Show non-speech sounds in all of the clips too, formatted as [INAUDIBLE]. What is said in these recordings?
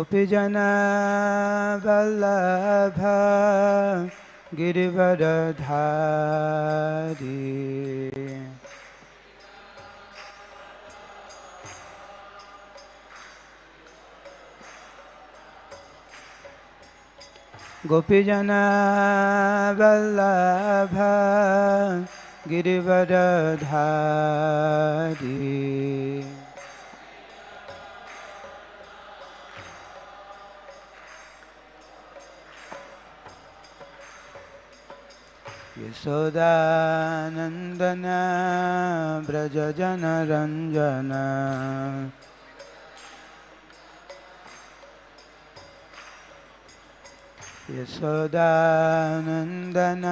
গোপী জনা বল্লভ গিরিবর ধারী গোপীজনা বল্লভ গিরিবর ধারী सुदानंदन यशोदानन्दन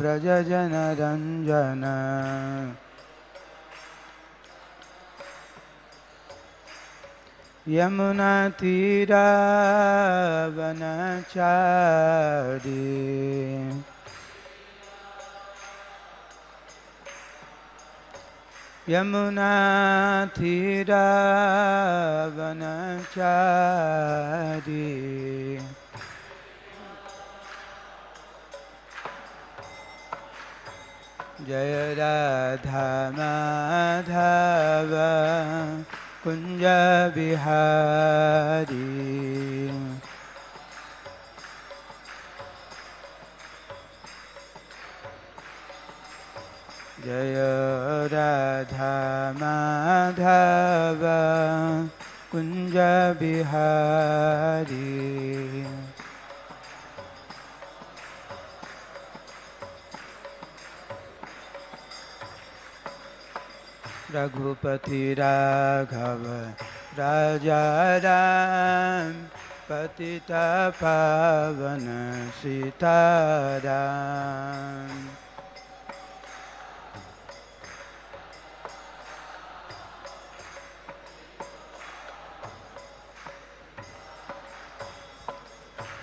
व्रजनरञ्जन यशोदानन्दन व्रजनरञ्जन यमुनातीरावनचारी यमुनाथिरावनचारी जय राधा माधव कुञ्ज जय राधा माधव कुञ्ज बिहारी रघुपति राघव राजा राम पतिता पावन सीताराम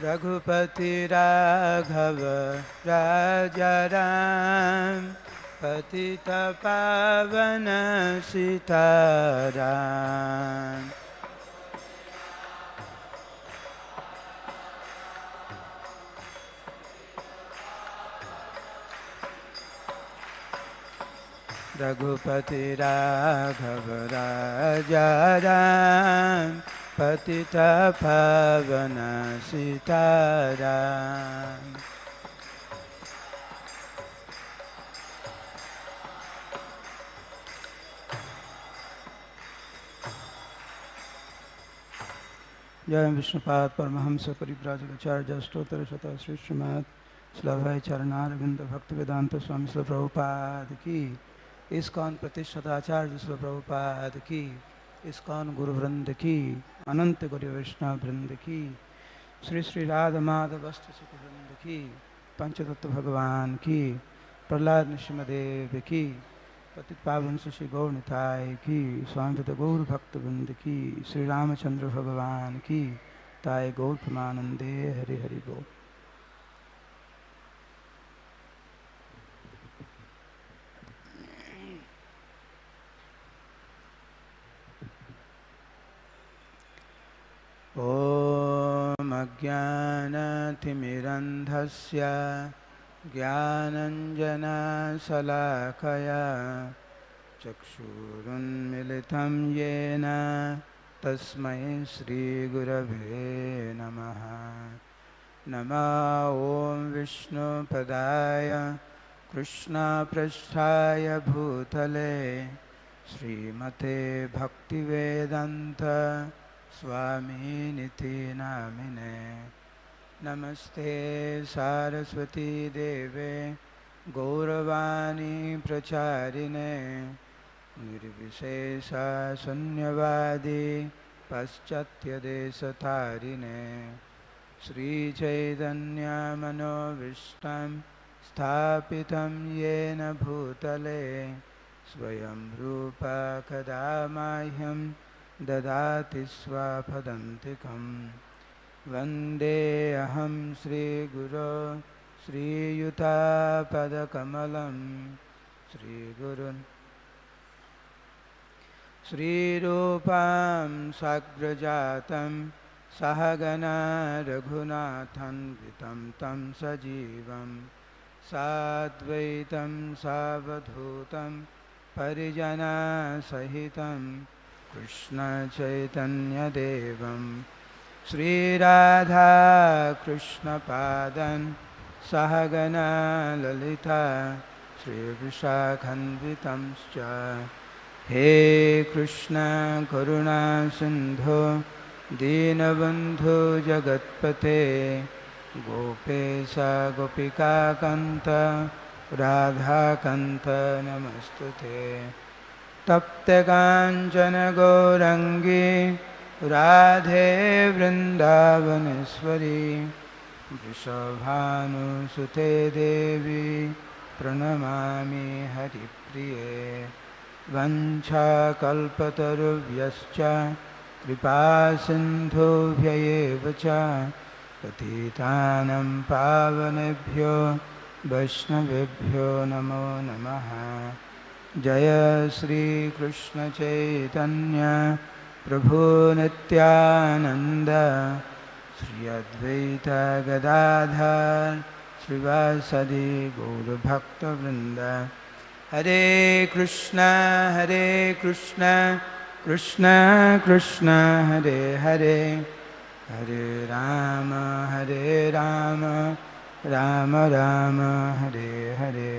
रघुपति राघव राजा राम पतित पावन सीताराम रघुपति राघव राजा राम पतिता पावन सीताराम जय विष्णुपाद परमहंस परिव्राजकाचार्य स्त्रोत्र शता श्री श्रीमद चरणार विंद भक्त वेदांत स्वामी श्री प्रभुपाद की इस कौन प्रतिष्ठताचार्य श्री प्रभुपाद की इसकान गुरु वृंद की अनंत गुरु वैष्णव वृंद की श्री श्री राध माधव सुख वृंद की पंचतत्व भगवान की प्रहलाद नृसिमदेव की पति पावन श्री गौरताय की स्वामी गौर भक्त वृंद की श्री रामचंद्र भगवान की ताय गौर प्रमानंदे हरि हरि गौर ज्ञानातिमिरन्धस्य ज्ञानञ्जनाशलाकया चक्षुरुन्मिलितं येन तस्मै श्रीगुरवे नमः नम ॐ विष्णुपदाय कृष्णापृष्ठाय भूतले श्रीमते भक्तिवेदन्त स्वामीनिति नामिने नमस्ते सारस्वती देवे गौरवाणी प्रचारिणे निर्विशेषशून्यवादी पश्चात्यदेशतारिणे श्रीचैतन्यमनोविष्टं स्थापितं येन भूतले स्वयं रूप कदा मह्यम ददाति स्वाफदन्तिकं वन्देऽहं श्रीगुरो श्रीयुतापदकमलं श्रीगुरुन् श्रीरूपां साग्रजातं सहगना रघुनाथन्वितं तं सजीवं साद्वैतं सावधूतं परिजनासहितम् कृष्णचैतन्यदेवं श्रीराधा कृष्णपादन् सहगना ललिता श्रीविशाखन्वितंश्च हे कृष्ण कृष्णकरुणा सिंधु दीनबंधु जगत्पते गोपेश गोपिकाकन्त राधाकन्त नमस्तु ते तप्तकाञ्चनगौरङ्गी राधे वृन्दावनेश्वरी वृषभानुसुते देवी प्रणमामि हरिप्रिये वञ्छाकल्पतरुभ्यश्च कृपासिन्धुभ्यैव च पतितानं पावनेभ्यो वैष्णवेभ्यो नमो नमः जय श्री कृष्ण श्रीकृष्णचैतन्य प्रभुनित्यानन्द श्री अद्वैतगदाधर श्रीवासदि गौरभक्तवृन्द हरे कृष्ण हरे कृष्ण कृष्ण कृष्ण हरे हरे हरे राम हरे राम राम राम हरे हरे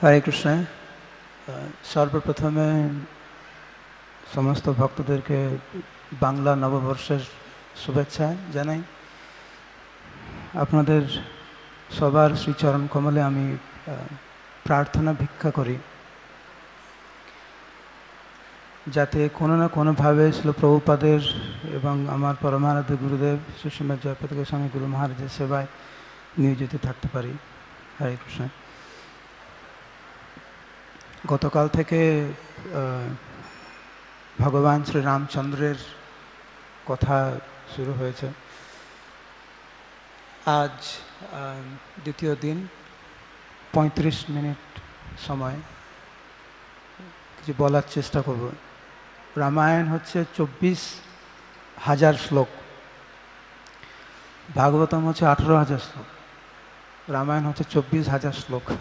হরে কৃষ্ণ সর্বপ্রথমে সমস্ত ভক্তদেরকে বাংলা নববর্ষের শুভেচ্ছা জানাই আপনাদের সবার শ্রীচরণ কমলে আমি প্রার্থনা ভিক্ষা করি যাতে কোনো না কোনোভাবে ছিল প্রভুপাদের এবং আমার পরমারাধ্য গুরুদেব সুষমা জয়পদ গোস্বামী গুরু মহারাজের সেবায় নিয়োজিত থাকতে পারি হরে কৃষ্ণ গতকাল থেকে ভগবান শ্রীরামচন্দ্রের কথা শুরু হয়েছে আজ দ্বিতীয় দিন পঁয়ত্রিশ মিনিট সময় কিছু বলার চেষ্টা করব রামায়ণ হচ্ছে চব্বিশ হাজার শ্লোক ভাগবতম হচ্ছে আঠেরো হাজার শ্লোক রামায়ণ হচ্ছে চব্বিশ হাজার শ্লোক [LAUGHS]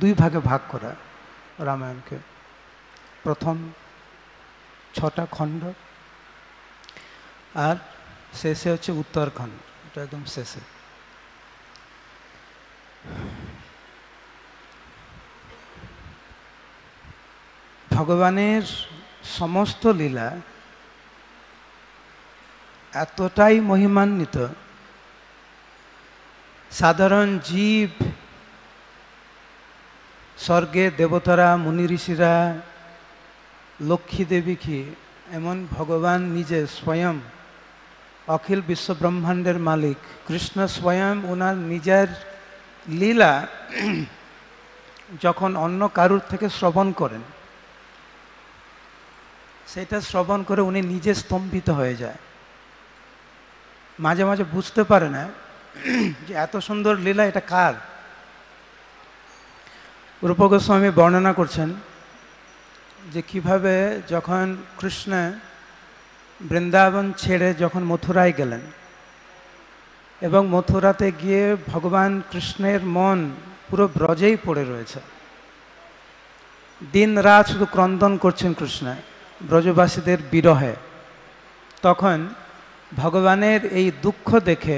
দুই ভাগে ভাগ করা রামায়ণকে প্রথম ছটা খণ্ড আর শেষে হচ্ছে উত্তরখণ্ড এটা একদম শেষে ভগবানের সমস্ত লীলা এতটাই মহিমান্বিত সাধারণ জীব স্বর্গে দেবতারা মুনি ঋষিরা লক্ষ্মী কি এমন ভগবান নিজে স্বয়ং অখিল বিশ্ব ব্রহ্মাণ্ডের মালিক কৃষ্ণ স্বয়ং ওনার নিজের লীলা [CLEARS THROAT] যখন অন্য কারুর থেকে শ্রবণ করেন সেটা শ্রবণ করে উনি নিজে স্তম্ভিত হয়ে যায় মাঝে মাঝে বুঝতে পারে না [CLEARS THROAT] যে এত সুন্দর লীলা এটা কার রূপ গোস্বামী বর্ণনা করছেন যে কিভাবে যখন কৃষ্ণ বৃন্দাবন ছেড়ে যখন মথুরায় গেলেন এবং মথুরাতে গিয়ে ভগবান কৃষ্ণের মন পুরো ব্রজেই পড়ে রয়েছে দিন রাত শুধু ক্রন্দন করছেন কৃষ্ণ ব্রজবাসীদের বিরহে তখন ভগবানের এই দুঃখ দেখে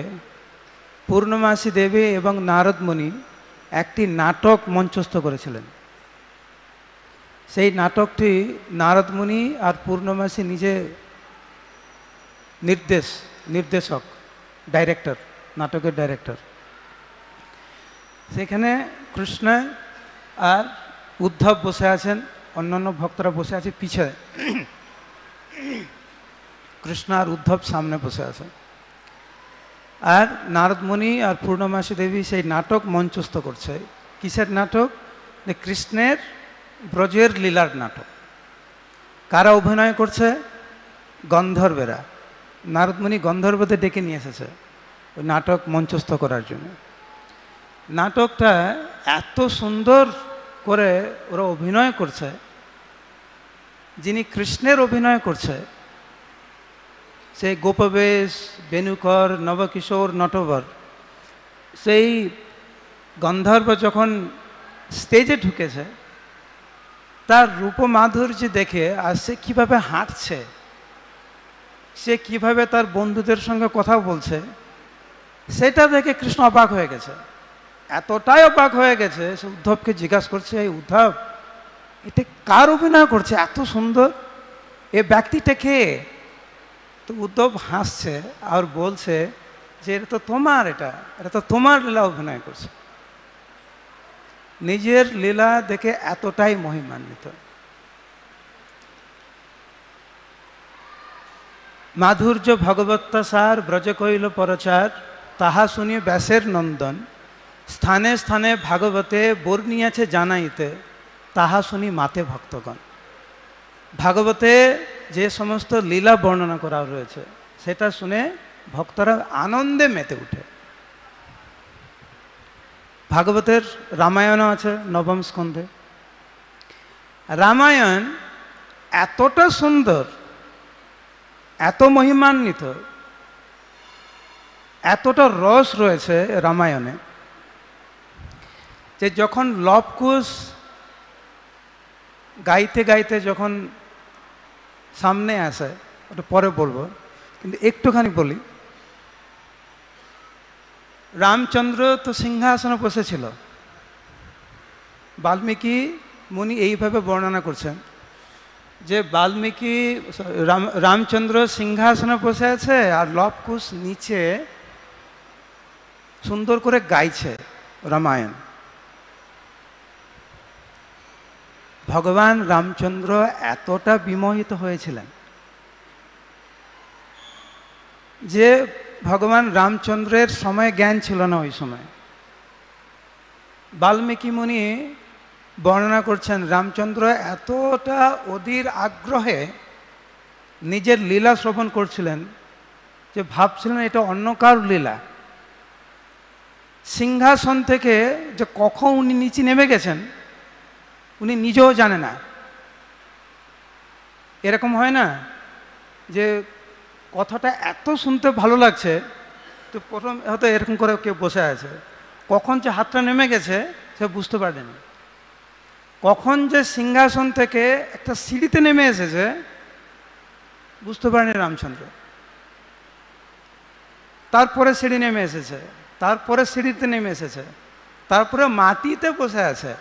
পূর্ণমাসী দেবী এবং নারদমণি একটি নাটক মঞ্চস্থ করেছিলেন সেই নাটকটি নারদমুনি আর পূর্ণমাসী নিজে নির্দেশ নির্দেশক ডাইরেক্টর নাটকের ডাইরেক্টর সেখানে কৃষ্ণ আর উদ্ধব বসে আছেন অন্যান্য ভক্তরা বসে আছে পিছনে কৃষ্ণ আর উদ্ধব সামনে বসে আছেন আর নারদমণি আর পূর্ণমাসী দেবী সেই নাটক মঞ্চস্থ করছে কিসের নাটক কৃষ্ণের ব্রজের লীলার নাটক কারা অভিনয় করছে গন্ধর্বেরা নারদমণি গন্ধর্বদের ডেকে নিয়ে এসেছে ওই নাটক মঞ্চস্থ করার জন্য নাটকটা এত সুন্দর করে ওরা অভিনয় করছে যিনি কৃষ্ণের অভিনয় করছে সেই গোপবেশ বেনুকর নবকিশোর নটবর সেই গন্ধর্ব যখন স্টেজে ঢুকেছে তার রূপমাধুর্য দেখে আর সে কীভাবে হাঁটছে সে কিভাবে তার বন্ধুদের সঙ্গে কথা বলছে সেটা দেখে কৃষ্ণ অবাক হয়ে গেছে এতটাই অবাক হয়ে গেছে সে উদ্ধবকে জিজ্ঞাসা করছে এই উদ্ধব এটা কার অভিনয় করছে এত সুন্দর এ ব্যক্তিটা কে তো উদ্ধব হাসছে আর বলছে যে এটা তো তোমার এটা এটা তো তোমার লীলা অভিনয় করছে নিজের লীলা দেখে এতটাই মহিমান্বিত মাধুর্য সার ব্রজ কইল পরচার তাহা শুনি ব্যাসের নন্দন স্থানে স্থানে ভাগবতে বর্ণিয়াছে জানাইতে তাহা শুনি মাতে ভক্তগণ ভাগবতে যে সমস্ত লীলা বর্ণনা করা রয়েছে সেটা শুনে ভক্তরা আনন্দে মেতে উঠে ভাগবতের রামায়ণও আছে নবম স্কন্ধে রামায়ণ এতটা সুন্দর এত মহিমান্বিত এতটা রস রয়েছে রামায়ণে যে যখন লবকুশ গাইতে গাইতে যখন সামনে আসে ওটা পরে বলবো কিন্তু একটুখানি বলি রামচন্দ্র তো সিংহাসনে বসেছিল বাল্মীকি মুনি এইভাবে বর্ণনা করছেন যে বাল্মীকি রাম রামচন্দ্র সিংহাসনে বসে আছে আর লবকুশ নিচে সুন্দর করে গাইছে রামায়ণ ভগবান রামচন্দ্র এতটা বিমোহিত হয়েছিলেন যে ভগবান রামচন্দ্রের সময় জ্ঞান ছিল না ওই সময় বাল্মীকি মুনি বর্ণনা করছেন রামচন্দ্র এতটা অধীর আগ্রহে নিজের লীলা শ্রবণ করছিলেন যে ভাবছিলেন এটা অন্য কারুর লীলা সিংহাসন থেকে যে কখন উনি নিচে নেমে গেছেন উনি নিজেও জানে না এরকম হয় না যে কথাটা এত শুনতে ভালো লাগছে তো প্রথম হয়তো এরকম করে কেউ বসে আছে কখন যে হাতটা নেমে গেছে সে বুঝতে পারেনি কখন যে সিংহাসন থেকে একটা সিঁড়িতে নেমে এসেছে বুঝতে পারেনি রামচন্দ্র তারপরে সিঁড়ি নেমে এসেছে তারপরে সিঁড়িতে নেমে এসেছে তারপরে মাটিতে বসে আছে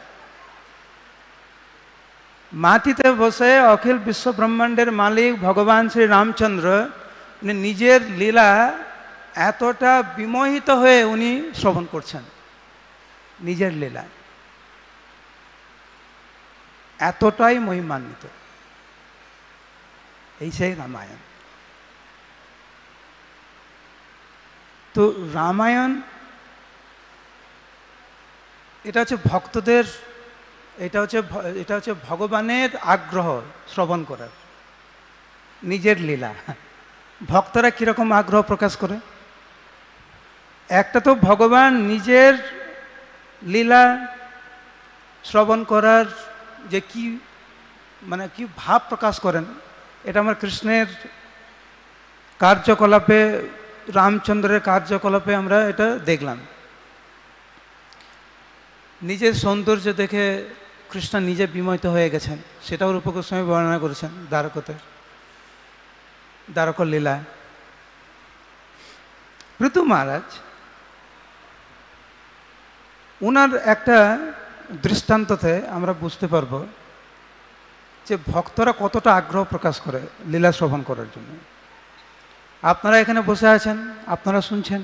মাটিতে বসে অখিল বিশ্ব ব্রহ্মাণ্ডের মালিক ভগবান শ্রী রামচন্দ্র নিজের লীলা এতটা বিমোহিত হয়ে উনি শ্রবণ করছেন নিজের লীলা এতটাই মহিমান্বিত এই সেই রামায়ণ তো রামায়ণ এটা হচ্ছে ভক্তদের এটা হচ্ছে এটা হচ্ছে ভগবানের আগ্রহ শ্রবণ করার নিজের লীলা ভক্তরা কীরকম আগ্রহ প্রকাশ করে একটা তো ভগবান নিজের লীলা শ্রবণ করার যে কি মানে কি ভাব প্রকাশ করেন এটা আমার কৃষ্ণের কার্যকলাপে রামচন্দ্রের কার্যকলাপে আমরা এটা দেখলাম নিজের সৌন্দর্য দেখে কৃষ্ণ নিজে বিময়িত হয়ে গেছেন সেটাও গোস্বামী বর্ণনা করেছেন দ্বারকতে দ্বারক লীলায় ঋতু মহারাজ ওনার একটা দৃষ্টান্ততে আমরা বুঝতে পারব যে ভক্তরা কতটা আগ্রহ প্রকাশ করে লীলা শ্রবণ করার জন্য আপনারা এখানে বসে আছেন আপনারা শুনছেন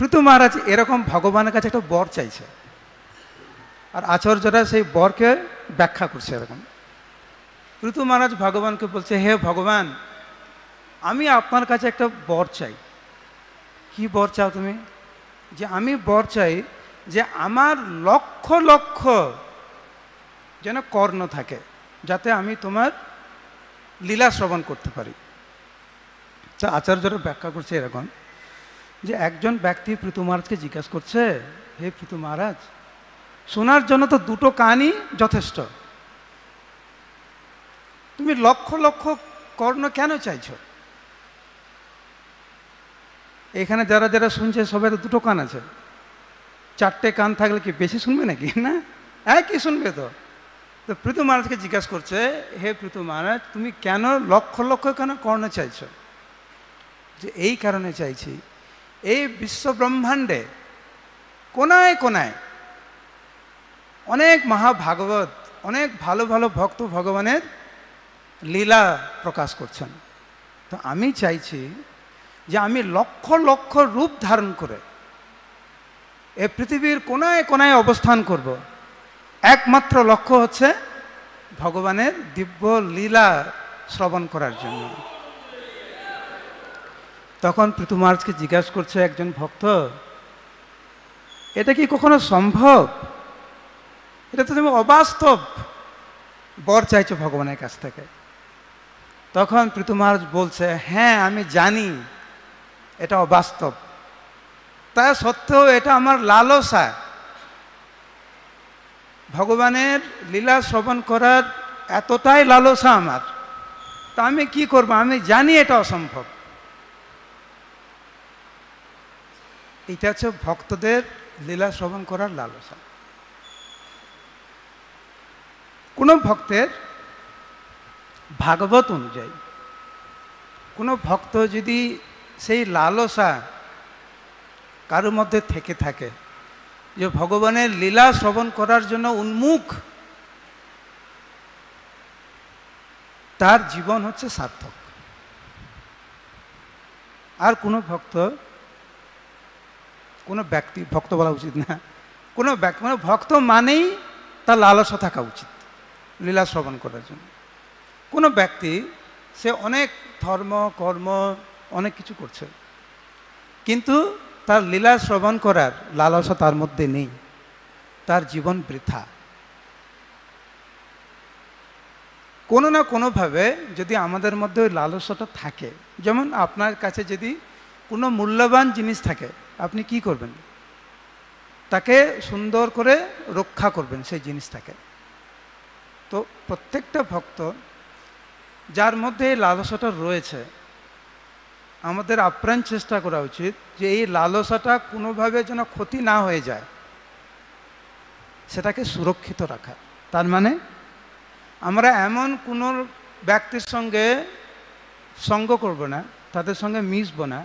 পৃথু মহারাজ এরকম ভগবানের কাছে একটা বর চাইছে আর আচার্যরা সেই বরকে ব্যাখ্যা করছে এরকম পৃথু মহারাজ ভগবানকে বলছে হে ভগবান আমি আপনার কাছে একটা বর চাই কি বর চাও তুমি যে আমি বর চাই যে আমার লক্ষ লক্ষ যেন কর্ণ থাকে যাতে আমি তোমার লীলা শ্রবণ করতে পারি আচার্যরা ব্যাখ্যা করছে এরকম যে একজন ব্যক্তি পৃথু মহারাজকে জিজ্ঞাসা করছে হে পৃথু মহারাজ শোনার জন্য তো দুটো কানই যথেষ্ট তুমি লক্ষ লক্ষ কর্ণ কেন চাইছ এখানে যারা যারা শুনছে সবাই তো দুটো কান আছে চারটে কান থাকলে কি বেশি শুনবে নাকি [LAUGHS] না একই হ্যাঁ, শুনবে তো তো পৃথু মহারাজকে জিজ্ঞাসা করছে হে পৃথু মহারাজ তুমি কেন লক্ষ লক্ষ কেন কর্ণ চাইছ যে এই কারণে চাইছি এই বিশ্বব্রহ্মাণ্ডে কোনায় কোনায় অনেক মহাভাগবত অনেক ভালো ভালো ভক্ত ভগবানের লীলা প্রকাশ করছেন তো আমি চাইছি যে আমি লক্ষ লক্ষ রূপ ধারণ করে এ পৃথিবীর কোনায় কোনায় অবস্থান করব। একমাত্র লক্ষ্য হচ্ছে ভগবানের দিব্য লীলা শ্রবণ করার জন্য তখন পৃথু মহারাজকে জিজ্ঞাসা করছে একজন ভক্ত এটা কি কখনো সম্ভব এটা তো তুমি অবাস্তব বর চাইছো ভগবানের কাছ থেকে তখন পৃথু মহারাজ বলছে হ্যাঁ আমি জানি এটা অবাস্তব তা সত্ত্বেও এটা আমার লালসা ভগবানের লীলা শ্রবণ করার এতটাই লালসা আমার তা আমি কি করব আমি জানি এটা অসম্ভব এটা হচ্ছে ভক্তদের লীলা শ্রবণ করার লালসা কোনো ভক্তের ভাগবত অনুযায়ী কোনো ভক্ত যদি সেই লালসা কারোর মধ্যে থেকে থাকে যে ভগবানের লীলা শ্রবণ করার জন্য উন্মুখ তার জীবন হচ্ছে সার্থক আর কোনো ভক্ত কোনো ব্যক্তি ভক্ত বলা উচিত না কোনো ব্যক্তি মানে ভক্ত মানেই তার লালসা থাকা উচিত লীলা শ্রবণ করার জন্য কোনো ব্যক্তি সে অনেক ধর্ম কর্ম অনেক কিছু করছে কিন্তু তার লীলা শ্রবণ করার লালসা তার মধ্যে নেই তার জীবন বৃথা কোনো না কোনোভাবে যদি আমাদের মধ্যে ওই লালসাটা থাকে যেমন আপনার কাছে যদি কোনো মূল্যবান জিনিস থাকে আপনি কি করবেন তাকে সুন্দর করে রক্ষা করবেন সেই জিনিসটাকে তো প্রত্যেকটা ভক্ত যার মধ্যে এই লালসাটা রয়েছে আমাদের আপ্রাণ চেষ্টা করা উচিত যে এই লালসাটা কোনোভাবে যেন ক্ষতি না হয়ে যায় সেটাকে সুরক্ষিত রাখা তার মানে আমরা এমন কোনো ব্যক্তির সঙ্গে সঙ্গ করব না তাদের সঙ্গে মিশব না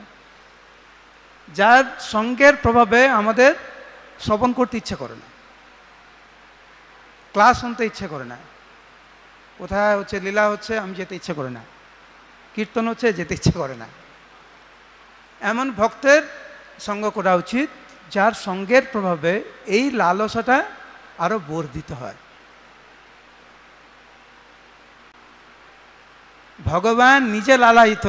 যার সঙ্গের প্রভাবে আমাদের শ্রবণ করতে ইচ্ছে করে না ক্লাস শুনতে ইচ্ছে করে না কোথায় হচ্ছে লীলা হচ্ছে আমি যেতে ইচ্ছে করে না কীর্তন হচ্ছে যেতে ইচ্ছে করে না এমন ভক্তের সঙ্গ করা উচিত যার সঙ্গের প্রভাবে এই লালসাটা আরও বর্ধিত হয় ভগবান নিজে লালায়িত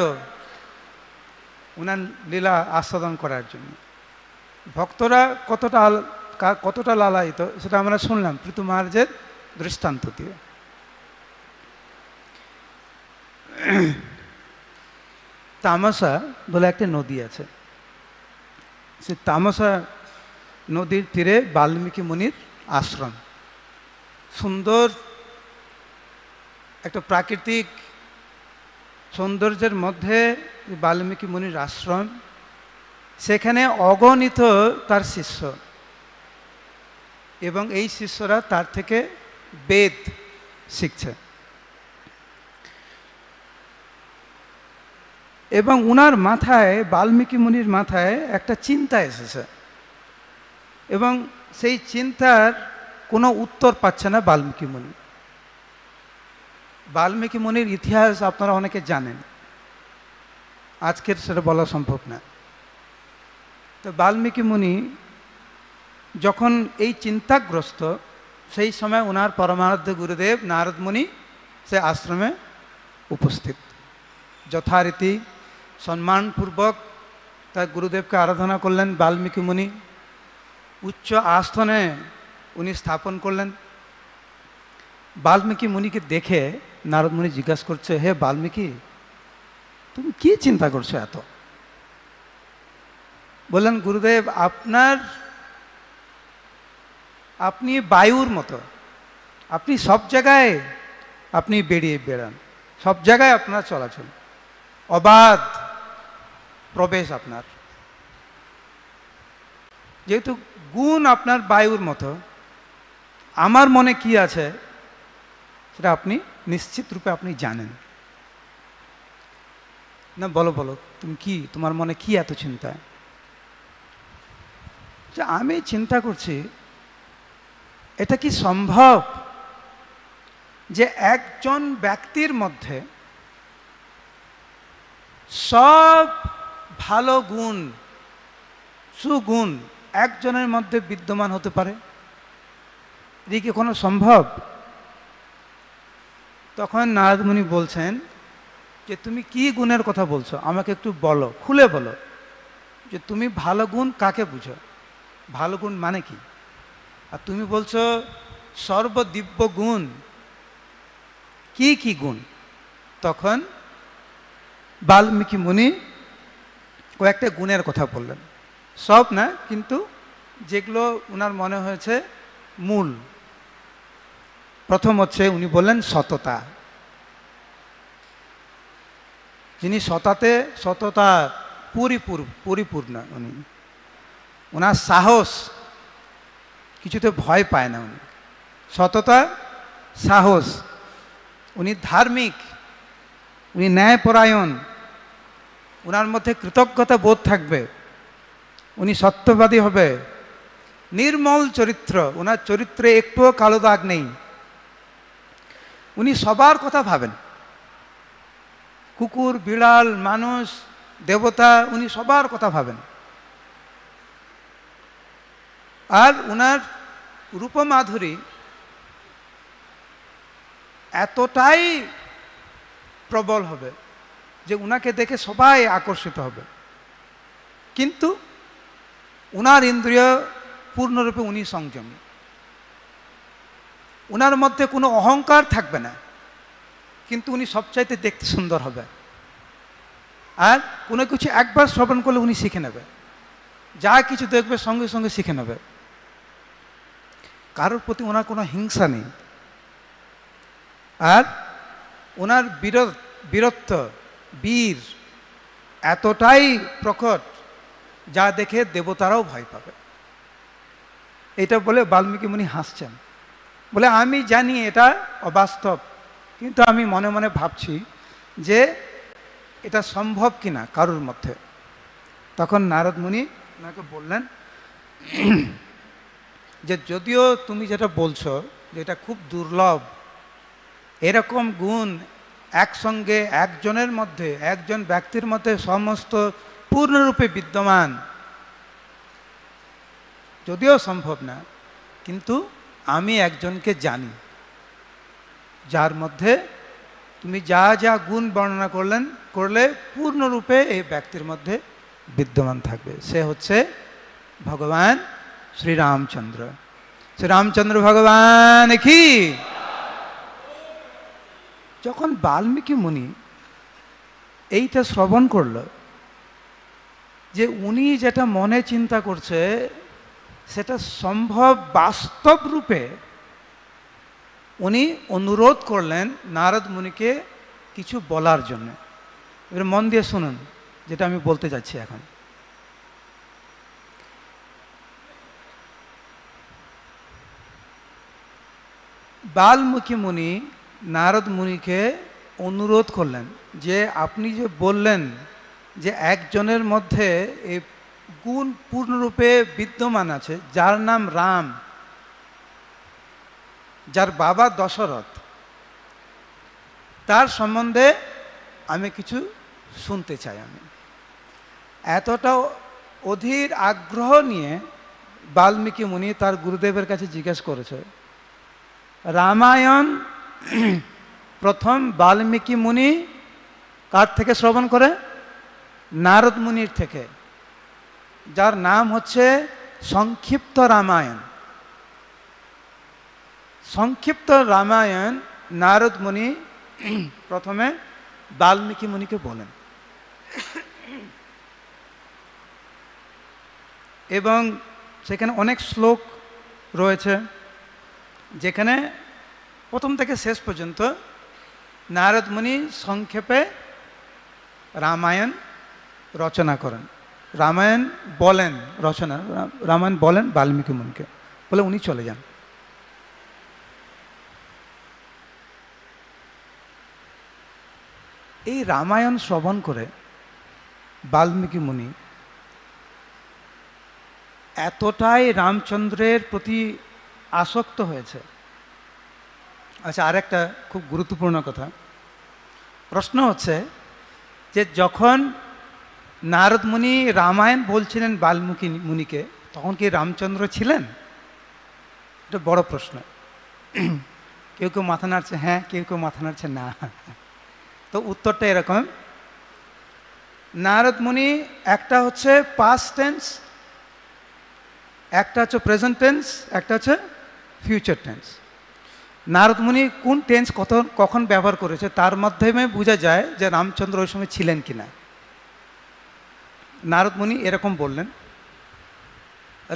উনার লীলা আস্বাদন করার জন্য ভক্তরা কতটা কতটা লালায়িত সেটা আমরা শুনলাম প্রীতু মহারাজের দৃষ্টান্ত দিয়ে তামাশা বলে একটা নদী আছে সে তামাশা নদীর তীরে বাল্মীকি মুনির আশ্রম সুন্দর একটা প্রাকৃতিক সৌন্দর্যের মধ্যে বাল্মীকি মুনির আশ্রম সেখানে অগণিত তার শিষ্য এবং এই শিষ্যরা তার থেকে বেদ শিখছে এবং উনার মাথায় বাল্মীকি মুনির মাথায় একটা চিন্তা এসেছে এবং সেই চিন্তার কোনো উত্তর পাচ্ছে না বাল্মীকি মুনি বাল্মীকি মুনির ইতিহাস আপনারা অনেকে জানেন আজকের সেটা বলা সম্ভব না তো বাল্মীকি মুনি যখন এই চিন্তাগ্রস্ত সেই সময় ওনার পরমারাধ্য গুরুদেব নারদ মুনি সে আশ্রমে উপস্থিত যথারীতি সম্মানপূর্বক তার গুরুদেবকে আরাধনা করলেন বাল্মীকি মুনি উচ্চ আস্থনে উনি স্থাপন করলেন বাল্মীকি মুনিকে দেখে নারদমণি জিজ্ঞাসা করছে হে বাল্মীকি তুমি কি চিন্তা করছো এত বললেন গুরুদেব আপনার আপনি বায়ুর মতো আপনি সব জায়গায় আপনি বেরিয়ে বেড়ান সব জায়গায় আপনার চলাচল অবাধ প্রবেশ আপনার যেহেতু গুণ আপনার বায়ুর মতো আমার মনে কি আছে সেটা আপনি নিশ্চিত রূপে আপনি জানেন না বলো বলো তুমি কি তোমার মনে কি এত চিন্তা যে আমি চিন্তা করছি এটা কি সম্ভব যে একজন ব্যক্তির মধ্যে সব ভালো গুণ সুগুণ একজনের মধ্যে বিদ্যমান হতে পারে কি কোনো সম্ভব তখন নারদমুনি বলছেন যে তুমি কি গুণের কথা বলছো আমাকে একটু বলো খুলে বলো যে তুমি ভালো গুণ কাকে বুঝো ভালো গুণ মানে কি আর তুমি বলছো সর্বদিব্য গুণ কি কি গুণ তখন বাল্মীকি মুনি কয়েকটা গুণের কথা বললেন সব না কিন্তু যেগুলো ওনার মনে হয়েছে মূল প্রথম হচ্ছে উনি বললেন সততা যিনি সততে সততা পরিপূর্ণ পরিপূর্ণ উনি ওনার সাহস কিছুতে ভয় পায় না উনি সততা সাহস উনি ধার্মিক উনি ন্যায়পরায়ণ উনার মধ্যে কৃতজ্ঞতা বোধ থাকবে উনি সত্যবাদী হবে নির্মল চরিত্র ওনার চরিত্রে একটুও কালো দাগ নেই উনি সবার কথা ভাবেন কুকুর বিড়াল মানুষ দেবতা উনি সবার কথা ভাবেন আর উনার রূপমাধুরী এতটাই প্রবল হবে যে উনাকে দেখে সবাই আকর্ষিত হবে কিন্তু উনার ইন্দ্রিয় পূর্ণরূপে উনি সংযমী ওনার মধ্যে কোনো অহংকার থাকবে না কিন্তু উনি সবচাইতে দেখতে সুন্দর হবে আর কোনো কিছু একবার শ্রবণ করলে উনি শিখে নেবে যা কিছু দেখবে সঙ্গে সঙ্গে শিখে নেবে কারোর প্রতি ওনার কোনো হিংসা নেই আর ওনার বীর বীরত্ব বীর এতটাই প্রকট যা দেখে দেবতারাও ভয় পাবে এটা বলে বাল্মীকি মুনি হাসছেন বলে আমি জানি এটা অবাস্তব কিন্তু আমি মনে মনে ভাবছি যে এটা সম্ভব কি না কারোর মধ্যে তখন নারদ মুনি ওনাকে বললেন যে যদিও তুমি যেটা বলছো যে এটা খুব দুর্লভ এরকম গুণ একসঙ্গে একজনের মধ্যে একজন ব্যক্তির মধ্যে সমস্ত পূর্ণরূপে বিদ্যমান যদিও সম্ভব না কিন্তু আমি একজনকে জানি যার মধ্যে তুমি যা যা গুণ বর্ণনা করলেন করলে পূর্ণরূপে এই ব্যক্তির মধ্যে বিদ্যমান থাকবে সে হচ্ছে ভগবান শ্রীরামচন্দ্র শ্রীরামচন্দ্র ভগবান কি যখন বাল্মীকি মুনি এইটা শ্রবণ করল যে উনি যেটা মনে চিন্তা করছে সেটা সম্ভব বাস্তব রূপে উনি অনুরোধ করলেন নারদ মুনিকে কিছু বলার জন্য এবার মন দিয়ে শুনুন যেটা আমি বলতে যাচ্ছি এখন বালমুখী মুনি নারদ মুনিকে অনুরোধ করলেন যে আপনি যে বললেন যে একজনের মধ্যে এই গুণ পূর্ণরূপে বিদ্যমান আছে যার নাম রাম যার বাবা দশরথ তার সম্বন্ধে আমি কিছু শুনতে চাই আমি এতটা অধীর আগ্রহ নিয়ে বাল্মীকি মুনি তার গুরুদেবের কাছে জিজ্ঞেস করেছে রামায়ণ [CLEARS THROAT] প্রথম বাল্মীকি মুনি কার থেকে শ্রবণ করে নারদ মুনির থেকে যার নাম হচ্ছে সংক্ষিপ্ত রামায়ণ সংক্ষিপ্ত রামায়ণ নারদ মুনি [CLEARS THROAT] প্রথমে বাল্মীকি মুনিকে বলেন এবং সেখানে অনেক শ্লোক রয়েছে যেখানে প্রথম থেকে শেষ পর্যন্ত নারদ মুনি সংক্ষেপে রামায়ণ রচনা করেন রামায়ণ বলেন রচনা রামায়ণ বলেন বাল্মীকি মুনিকে বলে উনি চলে যান এই রামায়ণ শ্রবণ করে বাল্মীকি মুনি এতটাই রামচন্দ্রের প্রতি আসক্ত হয়েছে আচ্ছা আরেকটা খুব গুরুত্বপূর্ণ কথা প্রশ্ন হচ্ছে যে যখন নারদ মুনি রামায়ণ বলছিলেন বাল্মুকি মুনিকে তখন কি রামচন্দ্র ছিলেন এটা বড় প্রশ্ন কেউ কেউ মাথা নাড়ছে হ্যাঁ কেউ কেউ মাথা নাড়ছে না তো উত্তরটা এরকম নারদ মুনি একটা হচ্ছে পাস্ট টেন্স একটা হচ্ছে প্রেজেন্ট টেন্স একটা হচ্ছে ফিউচার টেন্স নারদ মুনি কোন টেন্স কত কখন ব্যবহার করেছে তার মাধ্যমে বোঝা যায় যে রামচন্দ্র ওই সময় ছিলেন কিনা নারদমুনি এরকম বললেন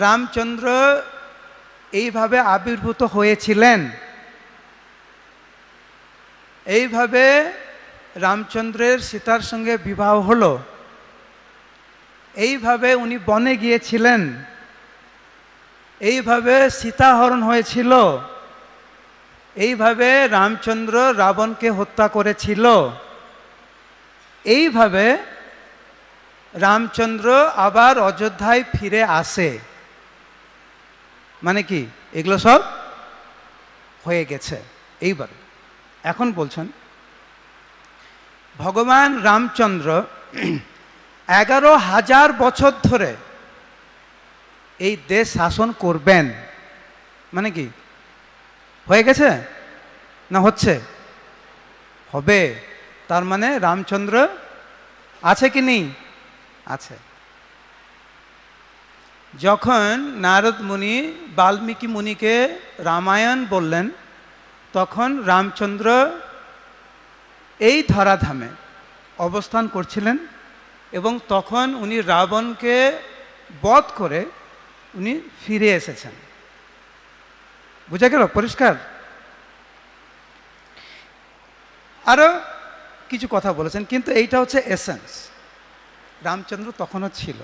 রামচন্দ্র এইভাবে আবির্ভূত হয়েছিলেন এইভাবে রামচন্দ্রের সীতার সঙ্গে বিবাহ হল এইভাবে উনি বনে গিয়েছিলেন এইভাবে সীতাহরণ হয়েছিল এইভাবে রামচন্দ্র রাবণকে হত্যা করেছিল এইভাবে রামচন্দ্র আবার অযোধ্যায় ফিরে আসে মানে কি এগুলো সব হয়ে গেছে এইবার এখন বলছেন ভগবান রামচন্দ্র এগারো হাজার বছর ধরে এই দেশ শাসন করবেন মানে কি হয়ে গেছে না হচ্ছে হবে তার মানে রামচন্দ্র আছে কি নেই আছে যখন নারদ মুনি বাল্মীকি মুনিকে রামায়ণ বললেন তখন রামচন্দ্র এই ধরাধামে অবস্থান করছিলেন এবং তখন উনি রাবণকে বধ করে উনি ফিরে এসেছেন বুঝা গেল পরিষ্কার আরও কিছু কথা বলেছেন কিন্তু এইটা হচ্ছে এসেন্স রামচন্দ্র তখনও ছিল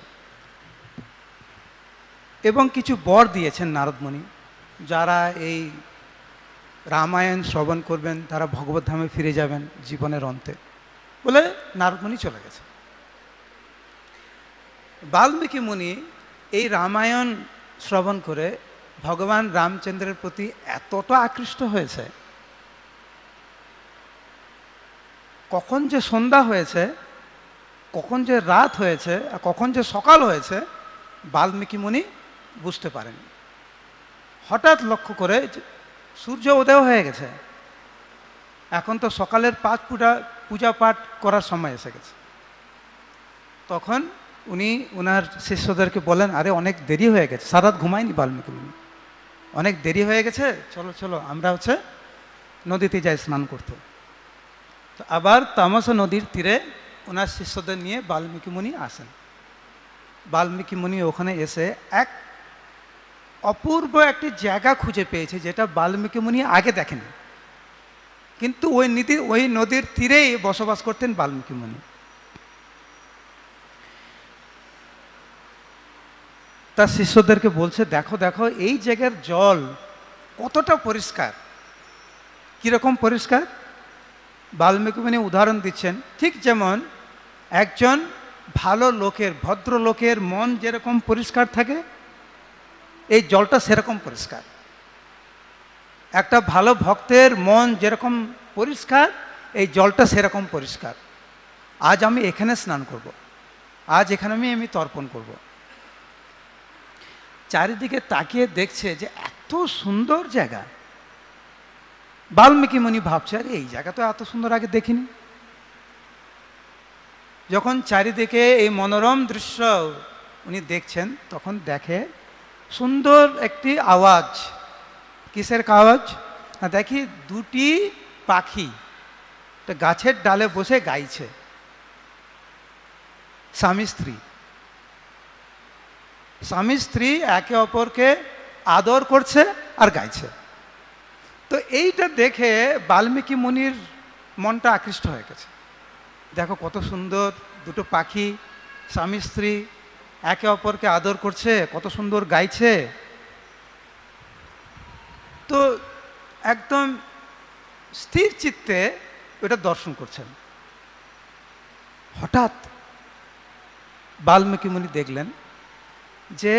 এবং কিছু বর দিয়েছেন নারদমণি যারা এই রামায়ণ শ্রবণ করবেন তারা ভগবতধামে ফিরে যাবেন জীবনের অন্তে বলে নারদমণি চলে গেছে বাল্মীকি মুনি এই রামায়ণ শ্রবণ করে ভগবান রামচন্দ্রের প্রতি এতটা আকৃষ্ট হয়েছে কখন যে সন্ধ্যা হয়েছে কখন যে রাত হয়েছে আর কখন যে সকাল হয়েছে বাল্মীকি মুনি বুঝতে পারেন হঠাৎ লক্ষ্য করে সূর্য উদয় হয়ে গেছে এখন তো সকালের পাঁচ ফুটা পূজা পাঠ করার সময় এসে গেছে তখন উনি ওনার শিষ্যদেরকে বলেন আরে অনেক দেরি হয়ে গেছে সারাত ঘুমায়নি বাল্মীকি মুনি অনেক দেরি হয়ে গেছে চলো চলো আমরা হচ্ছে নদীতে যাই স্নান করতে তো আবার তামাশা নদীর তীরে ওনার শিষ্যদের নিয়ে বাল্মীকি মুনি আসেন বাল্মীকি মুনি ওখানে এসে এক অপূর্ব একটি জায়গা খুঁজে পেয়েছে যেটা বাল্মীকি মুনি আগে দেখেনি কিন্তু ওই নীতি ওই নদীর তীরেই বসবাস করতেন বাল্মীকি মুনি তার শিষ্যদেরকে বলছে দেখো দেখো এই জায়গার জল কতটা পরিষ্কার কীরকম পরিষ্কার বাল্মীকি মুনি উদাহরণ দিচ্ছেন ঠিক যেমন একজন ভালো লোকের ভদ্র লোকের মন যেরকম পরিষ্কার থাকে এই জলটা সেরকম পরিষ্কার একটা ভালো ভক্তের মন যেরকম পরিষ্কার এই জলটা সেরকম পরিষ্কার আজ আমি এখানে স্নান করব। আজ এখানে আমি আমি তর্পণ করব। চারিদিকে তাকিয়ে দেখছে যে এত সুন্দর জায়গা বাল্মীকি মুনি ভাবছে আরে এই জায়গা তো এত সুন্দর আগে দেখিনি যখন চারিদিকে এই মনোরম দৃশ্য উনি দেখছেন তখন দেখে সুন্দর একটি আওয়াজ কিসের কাওয়াজ না দেখি দুটি পাখি গাছের ডালে বসে গাইছে স্বামী স্ত্রী স্বামী স্ত্রী একে অপরকে আদর করছে আর গাইছে তো এইটা দেখে বাল্মীকি মুনির মনটা আকৃষ্ট হয়ে গেছে দেখো কত সুন্দর দুটো পাখি স্বামী স্ত্রী একে অপরকে আদর করছে কত সুন্দর গাইছে তো একদম স্থির চিত্তে ওটা দর্শন করছেন হঠাৎ বাল্মীকি মুনি দেখলেন যে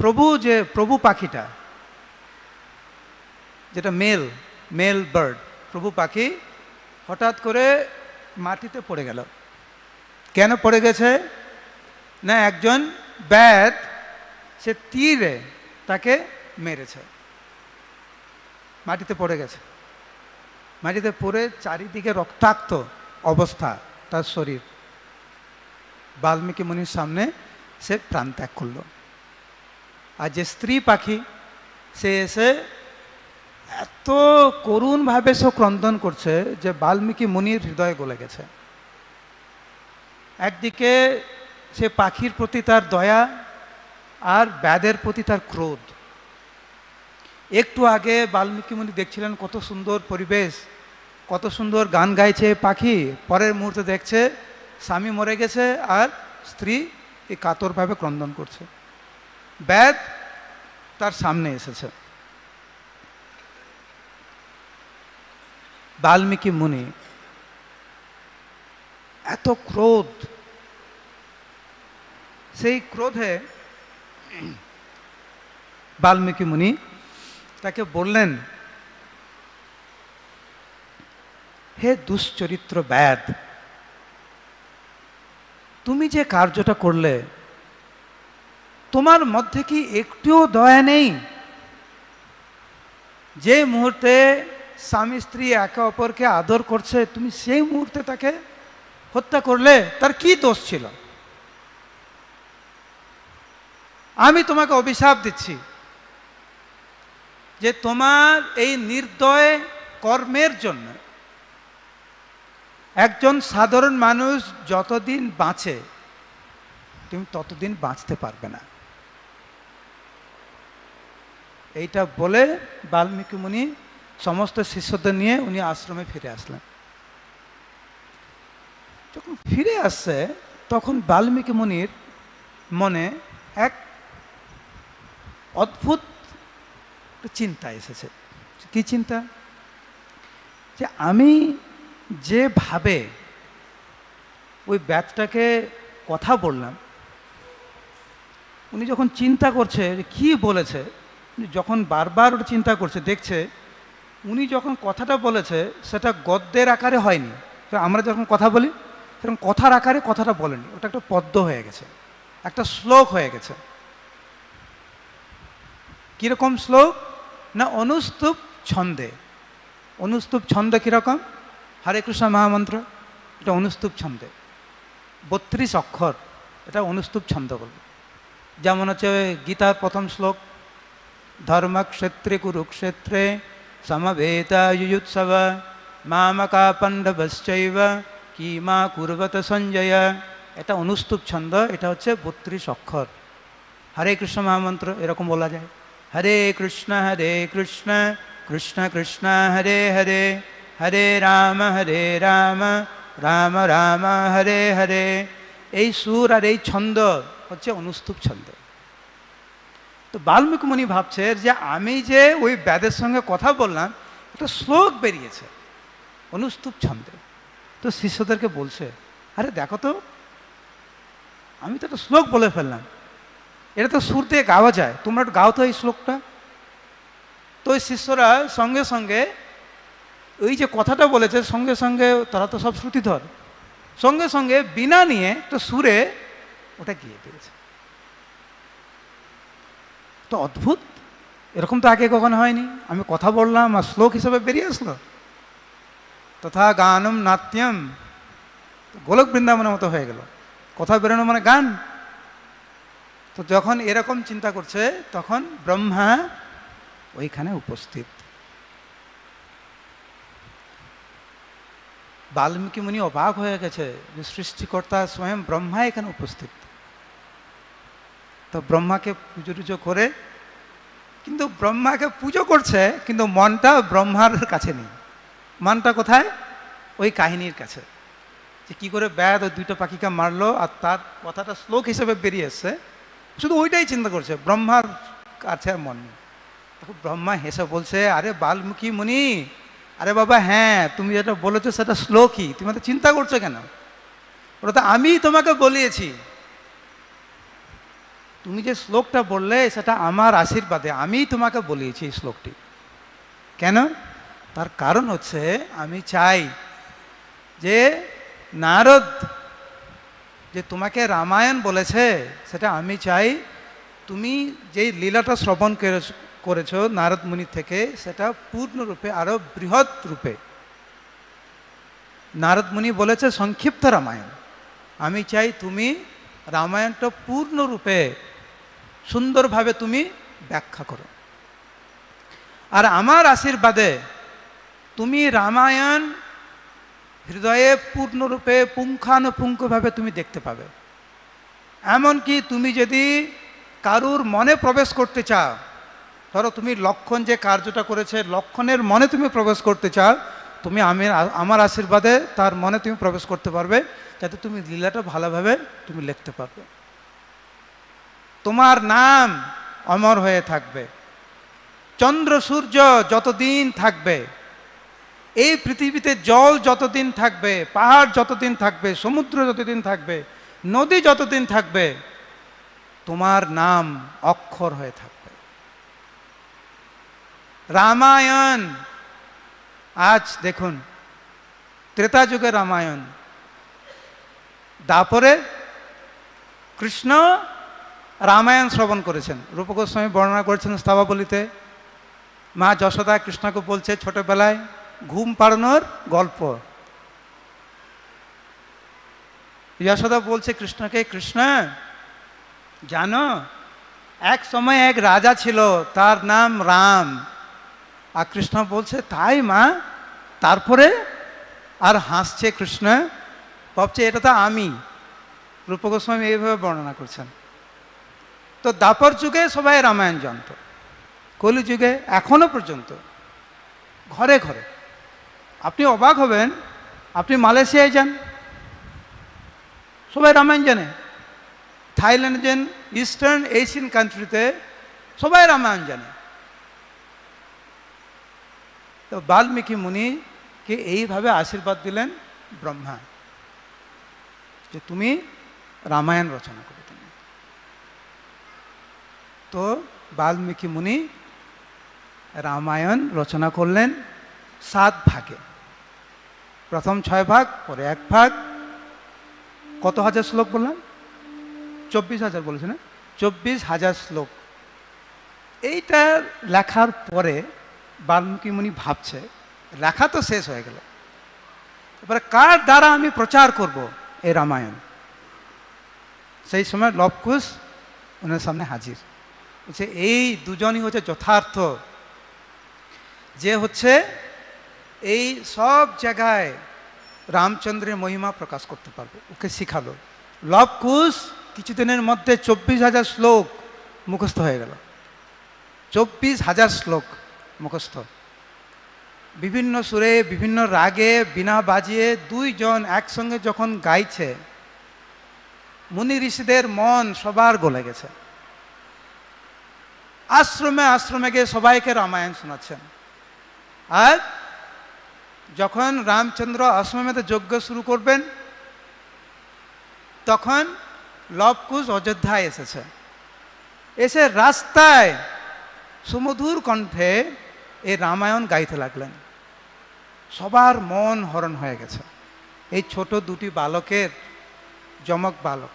প্রভু যে প্রভু পাখিটা যেটা মেল মেল বার্ড প্রভু পাখি হঠাৎ করে মাটিতে পড়ে গেল কেন পড়ে গেছে না একজন ব্যাত সে তীরে তাকে মেরেছে মাটিতে পড়ে গেছে মাটিতে পড়ে চারিদিকে রক্তাক্ত অবস্থা তার শরীর বাল্মীকি মুনির সামনে সে প্রাণ ত্যাগ করল আর যে স্ত্রী পাখি সে এসে এত করুণভাবে সে ক্রন্দন করছে যে বাল্মীকি মুনির হৃদয় গলে গেছে একদিকে সে পাখির প্রতি তার দয়া আর ব্যাদের প্রতি তার ক্রোধ একটু আগে বাল্মীকি মুনি দেখছিলেন কত সুন্দর পরিবেশ কত সুন্দর গান গাইছে পাখি পরের মুহূর্তে দেখছে স্বামী মরে গেছে আর স্ত্রী এই কাতরভাবে ক্রন্দন করছে ব্যাদ তার সামনে এসেছে বাল্মীকি মুনি এত ক্রোধ সেই ক্রোধে বাল্মীকি মুনি তাকে বললেন হে দুশ্চরিত্র ব্যাধ তুমি যে কার্যটা করলে তোমার মধ্যে কি একটুও দয়া নেই যে মুহূর্তে স্বামী স্ত্রী একে অপরকে আদর করছে তুমি সেই মুহূর্তে তাকে হত্যা করলে তার কি দোষ ছিল আমি তোমাকে অভিশাপ দিচ্ছি যে তোমার এই নির্দয় কর্মের জন্য একজন সাধারণ মানুষ যতদিন বাঁচে তুমি ততদিন বাঁচতে পারবে না এইটা বলে বাল্মীকি মুনি সমস্ত শিষ্যদের নিয়ে উনি আশ্রমে ফিরে আসলেন যখন ফিরে আসছে তখন বাল্মীকি মুনির মনে এক অদ্ভুত চিন্তা এসেছে কি চিন্তা যে আমি যেভাবে ওই ব্যাথটাকে কথা বললাম উনি যখন চিন্তা করছে যে কী বলেছে যখন বারবার ওটা চিন্তা করছে দেখছে উনি যখন কথাটা বলেছে সেটা গদ্যের আকারে হয়নি আমরা যখন কথা বলি সেরকম কথার আকারে কথাটা বলেনি ওটা একটা পদ্ম হয়ে গেছে একটা শ্লোক হয়ে গেছে কীরকম শ্লোক না অনুস্তূপ ছন্দে অনুস্তূপ ছন্দ কীরকম হরে কৃষ্ণ মহামন্ত্র এটা অনুস্তূপ ছন্দে বত্রিশ অক্ষর এটা অনুস্তূপ ছন্দ বলবে যেমন হচ্ছে গীতার প্রথম শ্লোক ধর্মক্ষেত্রে কুরুক্ষেত্রে समवेतायुयुत्सव মামাকাপাণ্ডবশ্চৈব কি মা কুরবত সঞ্জয় এটা অনুস্তূপ ছন্দ এটা হচ্ছে বত্রিশ অক্ষর হরে কৃষ্ণ মহামন্ত্র এরকম বলা যায় হরে কৃষ্ণ হরে কৃষ্ণ কৃষ্ণ কৃষ্ণ হরে হরে হরে রাম হরে রাম রাম রাম হরে হরে এই সুর আর এই ছন্দ হচ্ছে অনুস্তুপ ছন্দ তো বাল্মীকি মুনি ভাবছে যে আমি যে ওই ব্যাদের সঙ্গে কথা বললাম একটা শ্লোক বেরিয়েছে অনুস্তূপ ছন্দে তো শিষ্যদেরকে বলছে আরে দেখো তো আমি তো একটা শ্লোক বলে ফেললাম এটা তো সুর দিয়ে গাওয়া যায় তোমরা একটু গাও তো এই শ্লোকটা তো ওই শিষ্যরা সঙ্গে সঙ্গে ওই যে কথাটা বলেছে সঙ্গে সঙ্গে তারা তো সব শ্রুতিধর সঙ্গে সঙ্গে বিনা নিয়ে একটা সুরে ওটা গিয়ে দিয়েছে তো অদ্ভুত এরকম তো আগে কখনো হয়নি আমি কথা বললাম আর শ্লোক হিসেবে বেরিয়ে আসলো তথা গানম নাত্যম গোলক বৃন্দাবনের মতো হয়ে গেল কথা বেরোনো মানে গান তো যখন এরকম চিন্তা করছে তখন ব্রহ্মা ওইখানে উপস্থিত বাল্মীকি মুনি অবাক হয়ে গেছে যে সৃষ্টিকর্তা স্বয়ং ব্রহ্মা এখানে উপস্থিত তো ব্রহ্মাকে পুজো টুজো করে কিন্তু ব্রহ্মাকে পুজো করছে কিন্তু মনটা ব্রহ্মার কাছে নেই মনটা কোথায় ওই কাহিনীর কাছে যে কী করে ব্যাধ ওই দুইটা পাখিকে মারলো আর তার কথাটা শ্লোক হিসেবে বেরিয়ে এসছে শুধু ওইটাই চিন্তা করছে ব্রহ্মার কাছে আর মন নেই তখন ব্রহ্মা হেসে বলছে আরে বাল্মুখী মুনি আরে বাবা হ্যাঁ তুমি যেটা বলেছো সেটা শ্লোকই তুমি তো চিন্তা করছো কেন ওটা তো আমি তোমাকে বলিয়েছি তুমি যে শ্লোকটা বললে সেটা আমার আশীর্বাদে আমি তোমাকে বলিয়েছি এই শ্লোকটি কেন তার কারণ হচ্ছে আমি চাই যে নারদ যে তোমাকে রামায়ণ বলেছে সেটা আমি চাই তুমি যেই লীলাটা শ্রবণ করেছ নারদ মুনি থেকে সেটা পূর্ণরূপে আরও বৃহৎ রূপে নারদ মুনি বলেছে সংক্ষিপ্ত রামায়ণ আমি চাই তুমি রামায়ণটা পূর্ণরূপে সুন্দরভাবে তুমি ব্যাখ্যা করো আর আমার আশীর্বাদে তুমি রামায়ণ হৃদয়ে পূর্ণরূপে পুঙ্খানুপুঙ্খভাবে তুমি দেখতে পাবে এমনকি তুমি যদি কারুর মনে প্রবেশ করতে চাও ধরো তুমি লক্ষণ যে কার্যটা করেছে লক্ষণের মনে তুমি প্রবেশ করতে চাও তুমি আমি আমার আশীর্বাদে তার মনে তুমি প্রবেশ করতে পারবে যাতে তুমি লীলাটা ভালোভাবে তুমি লিখতে পারবে তোমার নাম অমর হয়ে থাকবে চন্দ্র সূর্য যতদিন থাকবে এই পৃথিবীতে জল যতদিন থাকবে পাহাড় যতদিন থাকবে সমুদ্র যতদিন থাকবে নদী যতদিন থাকবে তোমার নাম অক্ষর হয়ে থাকবে রামায়ণ আজ দেখুন ত্রেতা যুগে রামায়ণ তারপরে কৃষ্ণ রামায়ণ শ্রবণ করেছেন গোস্বামী বর্ণনা করেছেন স্থাবাবলিতে মা যশোদা কৃষ্ণকে বলছে ছোটবেলায় ঘুম পাড়ানোর গল্প যশোদা বলছে কৃষ্ণকে কৃষ্ণ জানো এক সময় এক রাজা ছিল তার নাম রাম আর কৃষ্ণ বলছে তাই মা তারপরে আর হাসছে কৃষ্ণ ভাবছে এটা তো আমি গোস্বামী এইভাবে বর্ণনা করছেন তো দাপর যুগে সবাই রামায়ণ জানত কলিযুগে এখনও পর্যন্ত ঘরে ঘরে আপনি অবাক হবেন আপনি মালয়েশিয়ায় যান সবাই রামায়ণ জানে থাইল্যান্ড যেন ইস্টার্ন এশিয়ান কান্ট্রিতে সবাই রামায়ণ জানে তো বাল্মীকি মুনি কে এইভাবে আশীর্বাদ দিলেন ব্রহ্মা যে তুমি রামায়ণ রচনা করো তো বাল্মীকি মুনি রামায়ণ রচনা করলেন সাত ভাগে প্রথম ছয় ভাগ পরে এক ভাগ কত হাজার শ্লোক বললাম চব্বিশ হাজার বলেছে না চব্বিশ হাজার শ্লোক এইটা লেখার পরে বাল্মীকি মুনি ভাবছে লেখা তো শেষ হয়ে গেল এবারে কার দ্বারা আমি প্রচার করব এই রামায়ণ সেই সময় লবকুশ ওনার সামনে হাজির বলছে এই দুজনই হচ্ছে যথার্থ যে হচ্ছে এই সব জায়গায় রামচন্দ্রের মহিমা প্রকাশ করতে পারবে ওকে শিখালো কুশ কিছুদিনের মধ্যে চব্বিশ হাজার শ্লোক মুখস্থ হয়ে গেল চব্বিশ হাজার শ্লোক মুখস্থ বিভিন্ন সুরে বিভিন্ন রাগে বিনা বাজিয়ে দুইজন একসঙ্গে যখন গাইছে মুনি ঋষিদের মন সবার গলে গেছে আশ্রমে আশ্রমে গিয়ে সবাইকে রামায়ণ শোনাচ্ছেন আর যখন রামচন্দ্র আশ্রমেতে যজ্ঞ শুরু করবেন তখন লবকুশ অযোধ্যায় এসেছে এসে রাস্তায় সুমধুর কণ্ঠে এই রামায়ণ গাইতে লাগলেন সবার মন হরণ হয়ে গেছে এই ছোট দুটি বালকের জমক বালক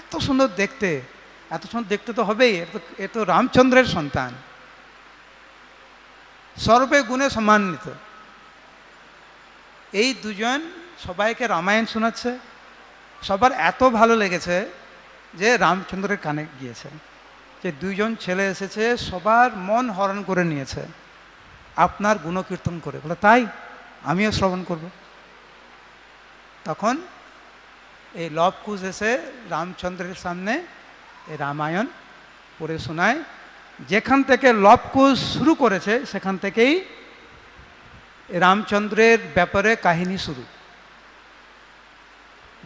এত সুন্দর দেখতে এত সুন্দর দেখতে তো হবেই এ তো রামচন্দ্রের সন্তান সর্বে গুণে সম্মানিত এই দুজন সবাইকে রামায়ণ শোনাচ্ছে সবার এত ভালো লেগেছে যে রামচন্দ্রের কানে গিয়েছে যে দুইজন ছেলে এসেছে সবার মন হরণ করে নিয়েছে আপনার গুণকীর্তন করে বলে তাই আমিও শ্রবণ করব তখন এই লব এসে রামচন্দ্রের সামনে রামায়ণ পড়ে শোনায় যেখান থেকে লবকুশ শুরু করেছে সেখান থেকেই রামচন্দ্রের ব্যাপারে কাহিনী শুরু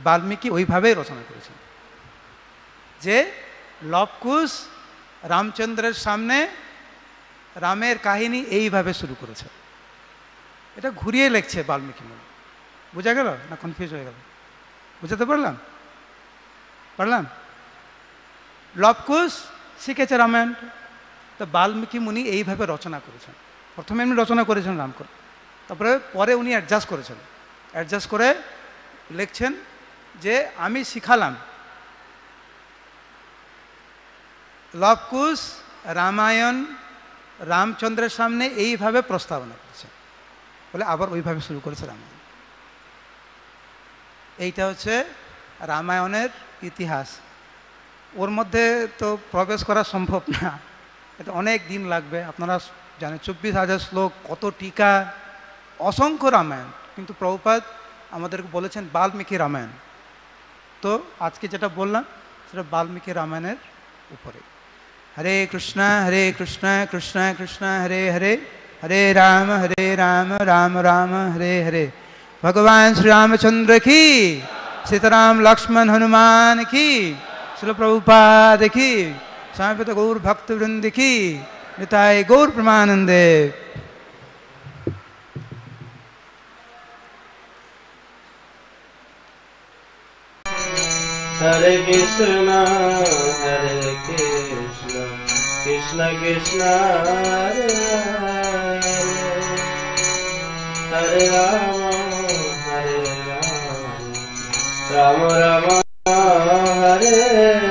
বাল্মীকি ওইভাবেই রচনা করেছেন যে লবকুশ রামচন্দ্রের সামনে রামের কাহিনী এইভাবে শুরু করেছে এটা ঘুরিয়ে লেখছে বাল্মীকি মনে বোঝা গেল না কনফিউজ হয়ে গেল বুঝাতে পারলাম পারলাম লবকুশ শিখেছে রামায়ণ তো বাল্মীকি মুনি এইভাবে রচনা করেছেন প্রথমে এমনি রচনা করেছেন রামকর তারপরে পরে উনি অ্যাডজাস্ট করেছেন অ্যাডজাস্ট করে লিখছেন যে আমি শিখালাম লবকুশ রামায়ণ রামচন্দ্রের সামনে এইভাবে প্রস্তাবনা করেছে বলে আবার ওইভাবে শুরু করেছে রামায়ণ এইটা হচ্ছে রামায়ণের ইতিহাস ওর মধ্যে তো প্রবেশ করা সম্ভব না এটা অনেক দিন লাগবে আপনারা জানেন চব্বিশ হাজার শ্লোক কত টিকা অসংখ্য রামায়ণ কিন্তু প্রভুপাত আমাদেরকে বলেছেন বাল্মীকি রামায়ণ তো আজকে যেটা বললাম সেটা বাল্মীকি রামায়ণের উপরে হরে কৃষ্ণ হরে কৃষ্ণ কৃষ্ণ কৃষ্ণ হরে হরে হরে রাম হরে রাম রাম রাম হরে হরে ভগবান শ্রীরামচন্দ্র কি সীতারাম লক্ষ্মণ হনুমান কি शिल प्रभुपाद की स्वामीपत गौर भक्त वृंद की निताय गौर प्रमानंदे हरे कृष्णा हरे कृष्णा कृष्ण कृष्ण हरे हरे राम हरे राम राम राम れ